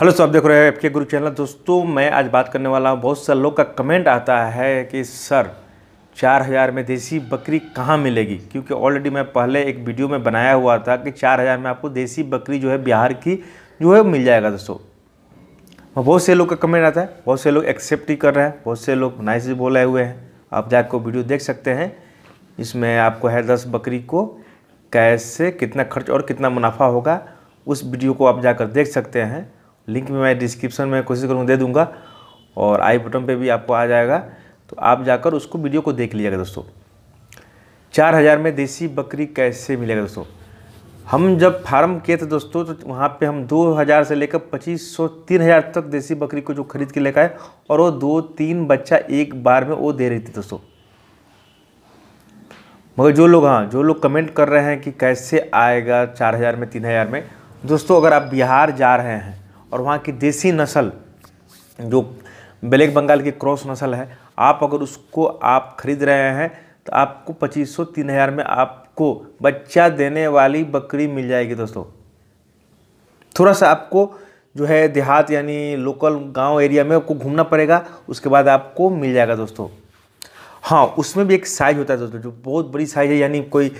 hello सब देख रहे हैं के गुरु चैनल दोस्तों मैं आज बात करने वाला हूँ बहुत से लोग का कमेंट आता है कि सर चार हज़ार में देसी बकरी कहाँ मिलेगी क्योंकि ऑलरेडी मैं पहले एक वीडियो में बनाया हुआ था कि चार हज़ार में आपको देसी बकरी जो है बिहार की जो है मिल जाएगा दोस्तों बहुत से लोग का कमेंट आता है बहुत से लोग एक्सेप्ट ही कर रहे हैं बहुत से लोग नाइस भी बोले हुए हैं आप जाकर वीडियो देख सकते हैं इसमें आपको है दस बकरी को कैसे कितना खर्च और कितना मुनाफा होगा उस वीडियो को आप जाकर देख सकते हैं लिंक में मैं डिस्क्रिप्शन में कोशिश करूँगा दे दूँगा और आई बटन पर भी आपको आ जाएगा तो आप जाकर उसको वीडियो को देख लीजिएगा दोस्तों चार हज़ार में देसी बकरी कैसे मिलेगा दोस्तों हम जब फार्म किए थे दोस्तों तो वहाँ पे हम दो हज़ार से लेकर पच्चीस सौ तीन हज़ार तक देसी बकरी को जो खरीद के लेकर आए और वो दो तीन बच्चा एक बार में वो दे रही थी दोस्तों मगर जो लोग हाँ जो लोग कमेंट कर रहे हैं कि कैसे आएगा चार हज़ार में तीन हज़ार में दोस्तों अगर आप बिहार जा रहे हैं और वहाँ की देसी नस्ल जो ब्लैक बंगाल की क्रॉस नस्ल है आप अगर उसको आप खरीद रहे हैं तो आपको पच्चीस सौ तीन हज़ार में आपको बच्चा देने वाली बकरी मिल जाएगी दोस्तों थोड़ा सा आपको जो है देहात यानी लोकल गांव एरिया में आपको घूमना पड़ेगा उसके बाद आपको मिल जाएगा दोस्तों हाँ उसमें भी एक साइज़ होता है दोस्तों जो बहुत बड़ी साइज़ है यानी कोई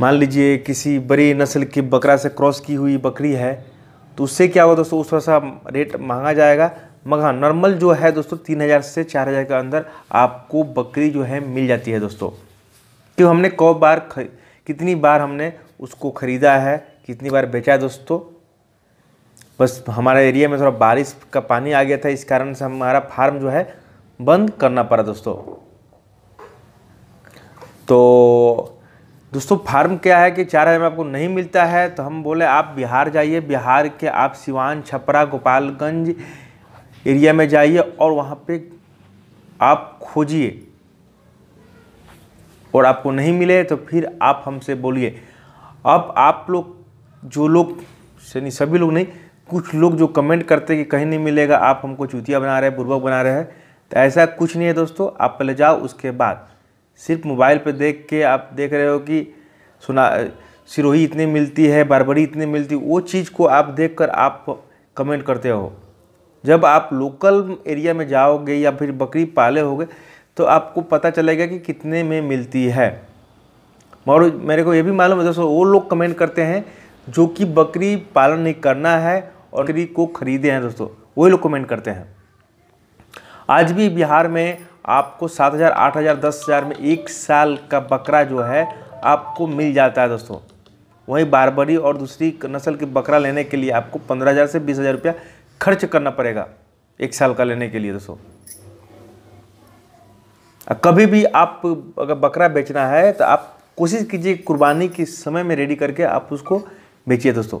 मान लीजिए किसी बड़ी नस्ल की बकरा से क्रॉस की हुई बकरी है तो उससे क्या होगा दोस्तों उस थोड़ा सा रेट महंगा जाएगा मगर हाँ नॉर्मल जो है दोस्तों तीन हज़ार से चार हज़ार के अंदर आपको बकरी जो है मिल जाती है दोस्तों कि तो हमने कौ बार कितनी बार हमने उसको ख़रीदा है कितनी बार बेचा है दोस्तों बस हमारे एरिया में थोड़ा बारिश का पानी आ गया था इस कारण से हमारा फार्म जो है बंद करना पड़ा दोस्तों तो दोस्तों फार्म क्या है कि चार हज़ार में आपको नहीं मिलता है तो हम बोले आप बिहार जाइए बिहार के आप सिवान छपरा गोपालगंज एरिया में जाइए और वहाँ पे आप खोजिए और आपको नहीं मिले तो फिर आप हमसे बोलिए अब आप लोग जो लोग यानी सभी लोग नहीं कुछ लोग जो कमेंट करते कि कहीं नहीं मिलेगा आप हमको चूतिया बना रहे बुर्बक बना रहे हैं तो ऐसा कुछ नहीं है दोस्तों आप पहले जाओ उसके बाद सिर्फ मोबाइल पर देख के आप देख रहे हो कि सुना सिरोही इतनी मिलती है बारबरी इतनी मिलती वो चीज़ को आप देख कर आप कमेंट करते हो जब आप लोकल एरिया में जाओगे या फिर बकरी पाले होगे तो आपको पता चलेगा कि कितने में मिलती है और मेरे को ये भी मालूम है दोस्तों वो लोग कमेंट करते हैं जो कि बकरी पालन नहीं करना है और बकरी को ख़रीदे हैं दोस्तों वही लोग कमेंट करते हैं आज भी बिहार में आपको सात हज़ार आठ हज़ार दस हज़ार में एक साल का बकरा जो है आपको मिल जाता है दोस्तों वहीं बारबरी और दूसरी नस्ल के बकरा लेने के लिए आपको पंद्रह हज़ार से बीस हज़ार रुपया खर्च करना पड़ेगा एक साल का लेने के लिए दोस्तों कभी भी आप अगर बकरा बेचना है तो आप कोशिश कीजिए कुर्बानी के समय में रेडी करके आप उसको बेचिए दोस्तों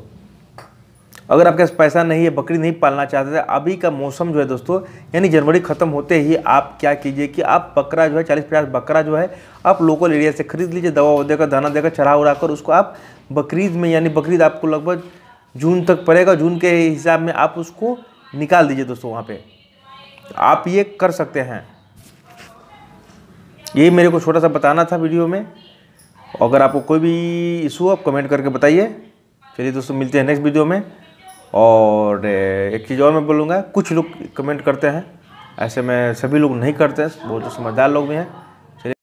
अगर आपके पास पैसा नहीं है बकरी नहीं पालना चाहते थे अभी का मौसम जो है दोस्तों यानी जनवरी ख़त्म होते ही आप क्या कीजिए कि आप बकरा जो है चालीस पचास बकरा जो है आप लोकल एरिया से खरीद लीजिए दवा ववा देकर दाना देकर चढ़ा उड़ा कर उसको आप बकरीद में यानी बकरीद आपको लगभग जून तक पड़ेगा जून के हिसाब में आप उसको निकाल दीजिए दोस्तों वहाँ पर आप ये कर सकते हैं यही मेरे को छोटा सा बताना था वीडियो में अगर आपको कोई भी इशू हो आप कमेंट करके बताइए चलिए दोस्तों मिलते हैं नेक्स्ट वीडियो में और एक चीज़ और मैं बोलूँगा कुछ लोग कमेंट करते हैं ऐसे में सभी लोग नहीं करते हैं बहुत तो समझदार लोग भी हैं